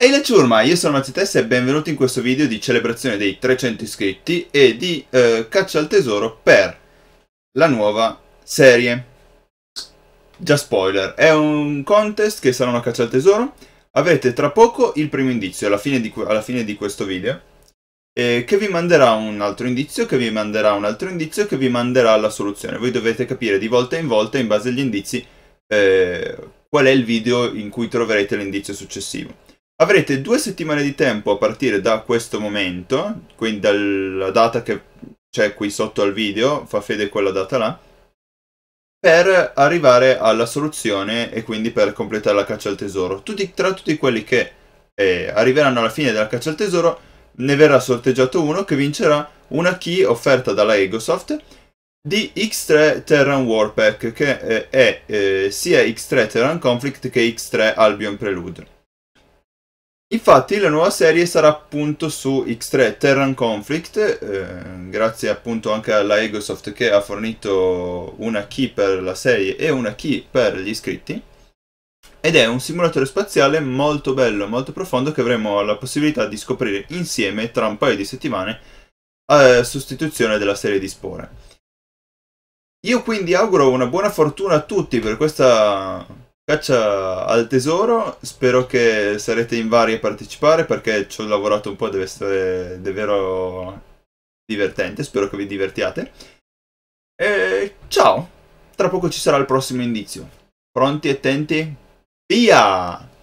Ehi la ciurma, io sono Mazzetes e benvenuti in questo video di celebrazione dei 300 iscritti e di eh, caccia al tesoro per la nuova serie. Già spoiler, è un contest che sarà una caccia al tesoro. Avete tra poco il primo indizio alla fine di, alla fine di questo video eh, che vi manderà un altro indizio, che vi manderà un altro indizio, che vi manderà la soluzione. Voi dovete capire di volta in volta, in base agli indizi, eh, qual è il video in cui troverete l'indizio successivo. Avrete due settimane di tempo a partire da questo momento, quindi dalla data che c'è qui sotto al video, fa fede quella data là, per arrivare alla soluzione e quindi per completare la caccia al tesoro. Tutti, tra tutti quelli che eh, arriveranno alla fine della caccia al tesoro, ne verrà sorteggiato uno che vincerà una key offerta dalla Egosoft di X3 Terran Warpack che eh, è eh, sia X3 Terran Conflict che X3 Albion Prelude. Infatti la nuova serie sarà appunto su X3 Terran Conflict, eh, grazie appunto anche alla Egosoft che ha fornito una key per la serie e una key per gli iscritti ed è un simulatore spaziale molto bello, molto profondo che avremo la possibilità di scoprire insieme tra un paio di settimane a eh, sostituzione della serie di Spore. Io quindi auguro una buona fortuna a tutti per questa caccia al tesoro, spero che sarete in vari a partecipare perché ci ho lavorato un po', deve essere davvero divertente, spero che vi divertiate. E ciao, tra poco ci sarà il prossimo indizio. Pronti, attenti? yeah